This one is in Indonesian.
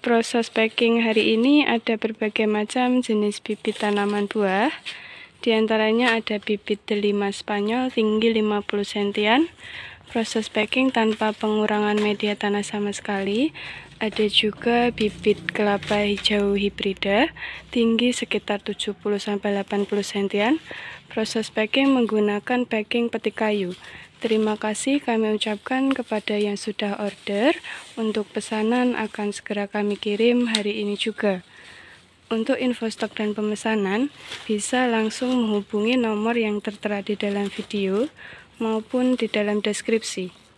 proses packing hari ini ada berbagai macam jenis bibit tanaman buah di antaranya ada bibit delima Spanyol tinggi 50 sentian, proses packing tanpa pengurangan media tanah sama sekali. Ada juga bibit kelapa hijau hibrida tinggi sekitar 70-80 sentian. Proses packing menggunakan packing peti kayu. Terima kasih kami ucapkan kepada yang sudah order. Untuk pesanan akan segera kami kirim hari ini juga. Untuk info stok dan pemesanan, bisa langsung menghubungi nomor yang tertera di dalam video maupun di dalam deskripsi.